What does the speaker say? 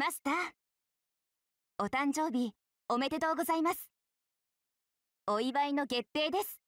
マスターお誕生日おめでとうございますお祝いの月定です